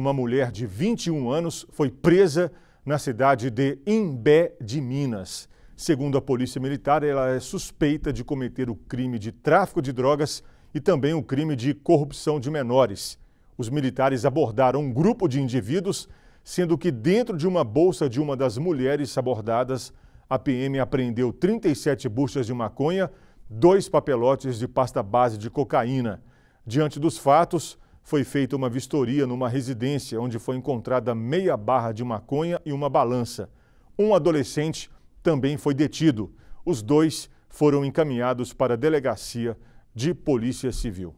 Uma mulher de 21 anos foi presa na cidade de Imbé de Minas. Segundo a Polícia Militar, ela é suspeita de cometer o crime de tráfico de drogas e também o crime de corrupção de menores. Os militares abordaram um grupo de indivíduos, sendo que dentro de uma bolsa de uma das mulheres abordadas, a PM apreendeu 37 buchas de maconha, dois papelotes de pasta base de cocaína. Diante dos fatos, foi feita uma vistoria numa residência onde foi encontrada meia barra de maconha e uma balança. Um adolescente também foi detido. Os dois foram encaminhados para a delegacia de Polícia Civil.